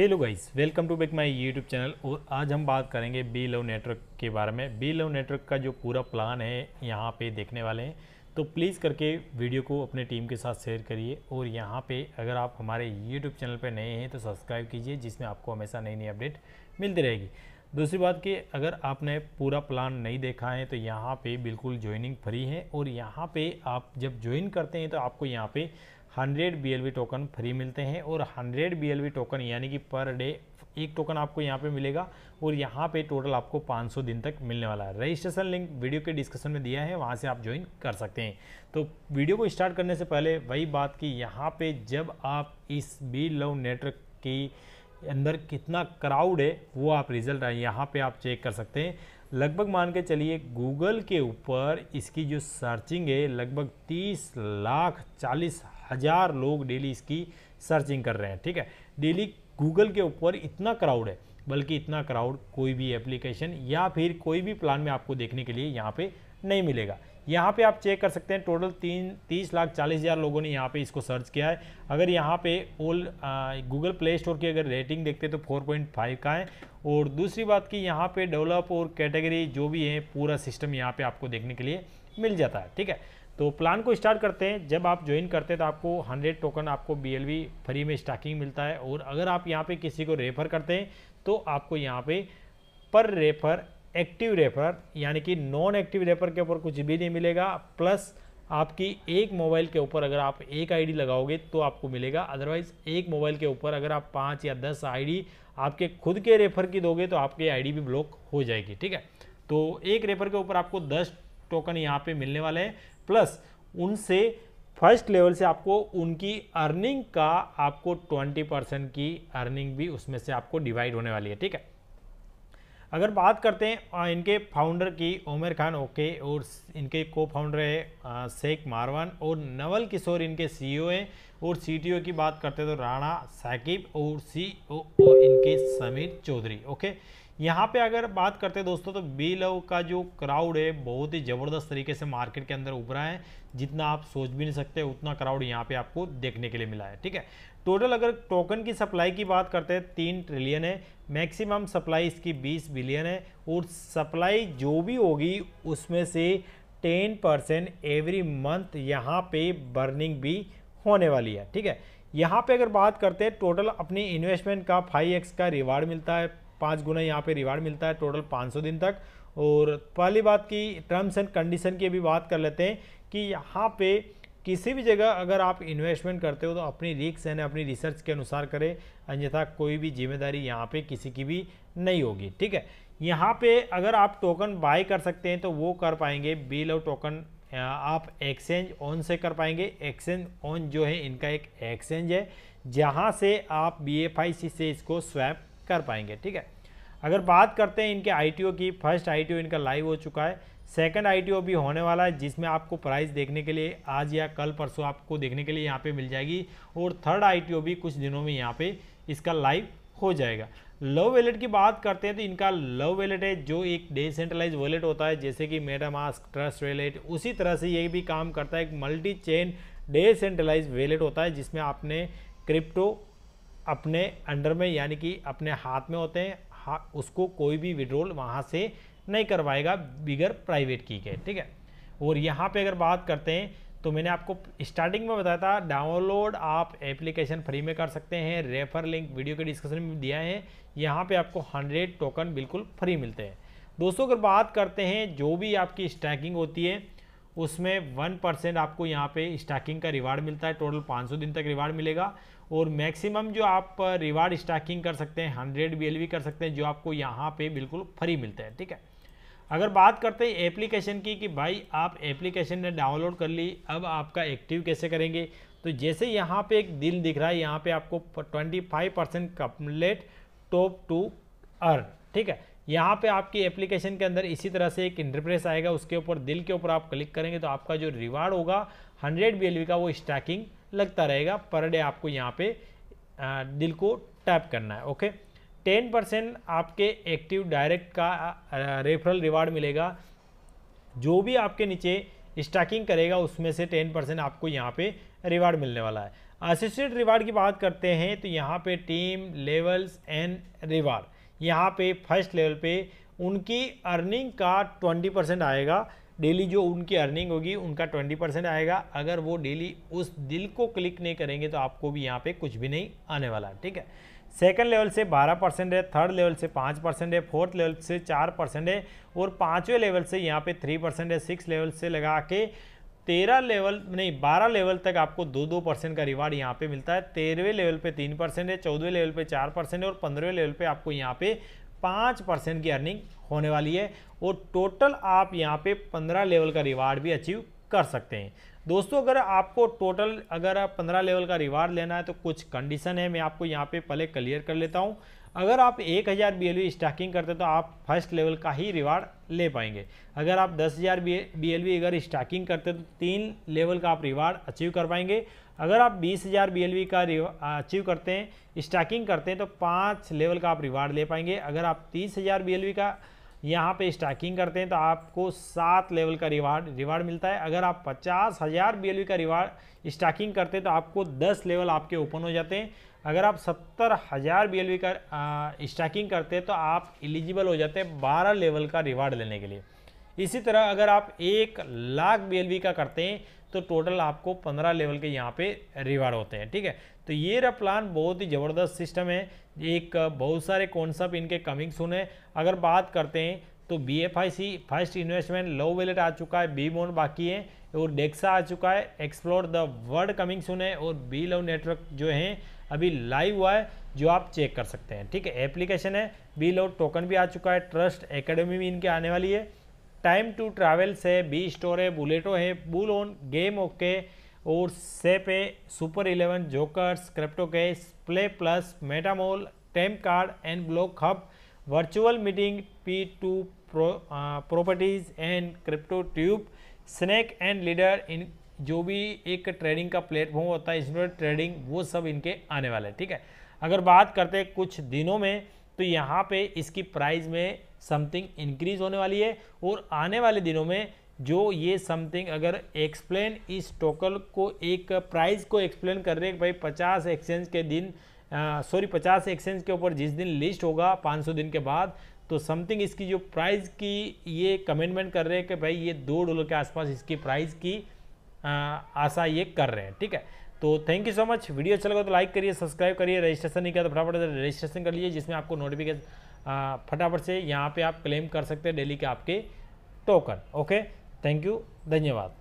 hello guys welcome to back my YouTube channel और आज हम बात करेंगे बी लव नेटवर्क के बारे में बी लव नेटवर्क का जो पूरा प्लान है यहाँ पे देखने वाले हैं तो प्लीज़ करके वीडियो को अपने टीम के साथ शेयर करिए और यहाँ पे अगर आप हमारे यूट्यूब चैनल पे नए हैं तो सब्सक्राइब कीजिए जिसमें आपको हमेशा नई नई अपडेट मिलती रहेगी दूसरी बात कि अगर आपने पूरा प्लान नहीं देखा है तो यहाँ पर बिल्कुल ज्वाइनिंग फ्री है और यहाँ पर आप जब ज्वाइन करते हैं तो आपको यहाँ पर हंड्रेड बी टोकन फ्री मिलते हैं और हंड्रेड बी टोकन यानी कि पर डे एक टोकन आपको यहाँ पे मिलेगा और यहाँ पे टोटल आपको 500 दिन तक मिलने वाला है रजिस्ट्रेशन लिंक वीडियो के डिस्क्रिप्शन में दिया है वहाँ से आप ज्वाइन कर सकते हैं तो वीडियो को स्टार्ट करने से पहले वही बात कि यहाँ पे जब आप इस बी लव नेटवर्क की अंदर कितना क्राउड है वो आप रिजल्ट यहाँ पर आप चेक कर सकते हैं लगभग मान के चलिए गूगल के ऊपर इसकी जो सर्चिंग है लगभग तीस लाख चालीस हज़ार लोग डेली इसकी सर्चिंग कर रहे हैं ठीक है डेली गूगल के ऊपर इतना क्राउड है बल्कि इतना क्राउड कोई भी एप्लीकेशन या फिर कोई भी प्लान में आपको देखने के लिए यहाँ पे नहीं मिलेगा यहाँ पे आप चेक कर सकते हैं टोटल तीन तीस लाख चालीस हज़ार लोगों ने यहाँ पे इसको सर्च किया है अगर यहाँ पे ओल गूगल प्ले स्टोर की अगर रेटिंग देखते हैं तो फोर पॉइंट फाइव का है और दूसरी बात कि यहाँ पे डेवलप और कैटेगरी जो भी है पूरा सिस्टम यहाँ पर आपको देखने के लिए मिल जाता है ठीक है तो प्लान को स्टार्ट करते हैं जब आप ज्वाइन करते हैं तो आपको 100 टोकन आपको बी फ्री में स्टाकिंग मिलता है और अगर आप यहाँ पे किसी को रेफर करते हैं तो आपको यहाँ पे पर रेफर एक्टिव रेफर यानी कि नॉन एक्टिव रेफर के ऊपर कुछ भी नहीं मिलेगा प्लस आपकी एक मोबाइल के ऊपर अगर आप एक आईडी लगाओगे तो आपको मिलेगा अदरवाइज़ एक मोबाइल के ऊपर अगर आप पाँच या दस आईडी आपके खुद के रेफर की दोगे तो आपकी आईडी भी ब्लॉक हो जाएगी ठीक है तो एक रेफर के ऊपर आपको दस टोकन यहाँ पे मिलने वाले हैं प्लस उनसे फर्स्ट लेवल से आपको उनकी अर्निंग का आपको 20 परसेंट की अर्निंग भी उसमें से आपको डिवाइड होने वाली है ठीक है अगर बात करते हैं इनके फाउंडर की उमेर खान ओके और इनके को फाउंडर है शेख मारवान और नवल किशोर इनके सीईओ e हैं और सीटीओ की बात करते हैं तो राणा साकिब और सीओ इनके समीर चौधरी ओके यहाँ पे अगर बात करते हैं दोस्तों तो बी लव का जो क्राउड है बहुत ही ज़बरदस्त तरीके से मार्केट के अंदर उभरा है जितना आप सोच भी नहीं सकते उतना क्राउड यहाँ पे आपको देखने के लिए मिला है ठीक है टोटल अगर टोकन की सप्लाई की बात करते हैं तीन ट्रिलियन है मैक्सिमम सप्लाई इसकी बीस बिलियन है और सप्लाई जो भी होगी उसमें से टेन परसेंट एवरी मंथ यहाँ पे बर्निंग भी होने वाली है ठीक है यहाँ पे अगर बात करते हैं टोटल अपनी इन्वेस्टमेंट का फाइव एक्स का रिवार्ड मिलता है पाँच गुना यहाँ पे रिवार्ड मिलता है टोटल 500 दिन तक और पहली बात की टर्म्स एंड कंडीशन की भी बात कर लेते हैं कि यहाँ पे किसी भी जगह अगर आप इन्वेस्टमेंट करते हो तो अपनी रिक्स यानी अपनी रिसर्च के अनुसार करें अन्यथा कोई भी जिम्मेदारी यहाँ पे किसी की भी नहीं होगी ठीक है यहाँ पे अगर आप टोकन बाय कर सकते हैं तो वो कर पाएंगे बिल और टोकन आप एक्सचेंज ऑन से कर पाएंगे एक्सचेंज ऑन जो है इनका एक एक्सचेंज है जहाँ से आप बी एफ आई सी से इसको स्वैप कर पाएंगे ठीक है अगर बात करते हैं इनके आई की फर्स्ट आई इनका लाइव हो चुका है सेकंड आई भी होने वाला है जिसमें आपको प्राइस देखने के लिए आज या कल परसों आपको देखने के लिए यहाँ पे मिल जाएगी और थर्ड आई भी कुछ दिनों में यहाँ पे इसका लाइव हो जाएगा लव वैलेट की बात करते हैं तो इनका लव वैलेट है जो एक डिसेंट्रलाइज वैलेट होता है जैसे कि मास्क ट्रस्ट वैलेट उसी तरह से ये भी काम करता है एक मल्टी चेन डिसेंट्रलाइज वैलेट होता है जिसमें आपने क्रिप्टो अपने अंडर में यानी कि अपने हाथ में होते हैं हा, उसको कोई भी विड्रोल वहाँ से नहीं करवाएगा बिगर प्राइवेट की के ठीक है और यहाँ पे अगर बात करते हैं तो मैंने आपको स्टार्टिंग में बताया था डाउनलोड आप एप्लीकेशन फ्री में कर सकते हैं रेफर लिंक वीडियो के डिस्कशन में दिया है यहाँ पे आपको 100 टोकन बिल्कुल फ्री मिलते हैं दोस्तों अगर बात करते हैं जो भी आपकी स्टैकिंग होती है उसमें वन परसेंट आपको यहाँ पे स्टाकिंग का रिवार्ड मिलता है टोटल 500 दिन तक रिवार्ड मिलेगा और मैक्सिमम जो आप रिवार्ड स्टाकिंग कर सकते हैं हंड्रेड बी कर सकते हैं जो आपको यहाँ पे बिल्कुल फ्री मिलता है ठीक है अगर बात करते हैं एप्लीकेशन की कि भाई आप एप्लीकेशन ने डाउनलोड कर ली अब आपका एक्टिव कैसे करेंगे तो जैसे यहाँ पर एक दिल दिख रहा है यहाँ पर आपको five percent complete tap to earn ठीक है यहाँ पे आपकी एप्लीकेशन के अंदर इसी तरह से एक इंटरप्रेस आएगा उसके ऊपर दिल के ऊपर आप क्लिक करेंगे तो आपका जो रिवार्ड होगा हंड्रेड बी का वो स्टैकिंग लगता रहेगा पर डे आपको यहाँ पे दिल को टैप करना है ओके टेन परसेंट आपके एक्टिव डायरेक्ट का रेफरल रिवार्ड मिलेगा जो भी आपके नीचे स्टैकिंग करेगा उसमें से टेन परसेंट आपको यहाँ पे रिवार्ड मिलने वाला है असिस्टेड रिवार्ड की बात करते हैं तो यहाँ पे टीम लेवल्स एंड रिवार्ड यहाँ पे फर्स्ट लेवल पे उनकी अर्निंग का ट्वेंटी परसेंट आएगा डेली जो उनकी अर्निंग होगी उनका ट्वेंटी परसेंट आएगा अगर वो डेली उस दिल को क्लिक नहीं करेंगे तो आपको भी यहाँ पे कुछ भी नहीं आने वाला ठीक है सेकेंड लेवल से बारह परसेंट है थर्ड लेवल से पाँच परसेंट है फोर्थ लेवल से चार परसेंट है और पाँचवें लेवल से यहाँ पे थ्री परसेंट है सिक्स लेवल से लगा के तेरह लेवल नहीं बारह लेवल तक आपको दो दो परसेंट का रिवार्ड यहाँ पे मिलता है तेरहवें लेवल पे तीन परसेंट है चौदहवें लेवल पे चार परसेंट है और पंद्रहवें लेवल पे आपको यहाँ पे पाँच परसेंट की अर्निंग होने वाली है और टोटल आप यहाँ पे पंद्रह लेवल का रिवार्ड भी अचीव कर सकते हैं दोस्तों अगर आपको टोटल अगर पंद्रह लेवल का रिवार्ड लेना है तो कुछ कंडीशन है मैं आपको यहाँ पर पहले क्लियर कर लेता हूँ अगर आप एक हज़ार बी स्टाकिंग करते तो आप फर्स्ट लेवल का ही रिवार्ड ले पाएंगे अगर आप दस हज़ार बी अगर स्टॉकिंग करते तो तीन लेवल का आप रिवार्ड अचीव कर पाएंगे अगर आप बीस हज़ार बी का अचीव करते हैं स्टाकिंग करते हैं तो पाँच लेवल का आप रिवार्ड ले पाएंगे अगर आप तीस हज़ार बी का यहाँ पे स्टैकिंग करते हैं तो आपको सात लेवल का रिवार्ड रिवार्ड मिलता है अगर आप पचास हज़ार बी का रिवार्ड स्टैकिंग करते हैं तो आपको दस लेवल आपके ओपन हो जाते हैं अगर आप सत्तर हज़ार बी का स्टैकिंग करते हैं तो आप एलिजिबल हो जाते हैं बारह लेवल का रिवार्ड लेने के लिए इसी तरह अगर आप एक लाख बी का करते हैं तो टोटल आपको पंद्रह लेवल के यहाँ पे रिवार्ड होते हैं ठीक है तो ये रहा प्लान बहुत ही ज़बरदस्त सिस्टम है एक बहुत सारे कॉन्सेप्ट इनके कमिंग सुन है अगर बात करते हैं तो B F I C first investment लो वैलेट आ चुका है बी बोन बाकी है और डेक्सा आ चुका है explore the world coming soon है और बी लव नेटवर्क जो है अभी लाइव हुआ है जो आप चेक कर सकते हैं ठीक है एप्लीकेशन है बी लव टोकन भी आ चुका है ट्रस्ट एकेडमी भी इनके आने वाली है टाइम टू ट्रैवल्स है बी स्टोर है बुलेटो है बुल ऑन गेम ओके और सेप है सुपर इलेवन जोकर्स क्रिप्टो के प्ले प्लस मेटामोल टेम card and block hub virtual meeting P two properties and crypto tube snack and leader इन जो भी एक ट्रेडिंग का प्लेटफॉर्म होता है इसमें ट्रेडिंग वो सब इनके आने वाले हैं ठीक है अगर बात करते हैं कुछ दिनों में तो यहाँ पे इसकी प्राइस में समथिंग इंक्रीज होने वाली है और आने वाले दिनों में जो ये समथिंग अगर एक्सप्लेन इस टोकल को एक प्राइस को एक्सप्लेन कर रहे हैं भाई पचास एक्सचेंज के दिन सॉरी पचास एक्सचेंज के ऊपर जिस दिन लिस्ट होगा 500 दिन के बाद तो समथिंग इसकी जो प्राइस की ये कमेंटमेंट कर रहे हैं कि भाई ये दो डॉलर के आसपास इसकी प्राइस की आ, आशा ये कर रहे हैं ठीक है तो thank you so much video अच्छा लगा तो लाइक करिए सब्सक्राइब करिए रजिस्ट्रेशन नहीं किया तो फटाफट रजिस्ट्रेशन कर लीजिए जिसमें आपको नोटिफिकेशन फटाफट से यहाँ पे आप क्लेम कर सकते हैं डेली के आपके टोकन ओके थैंक यू धन्यवाद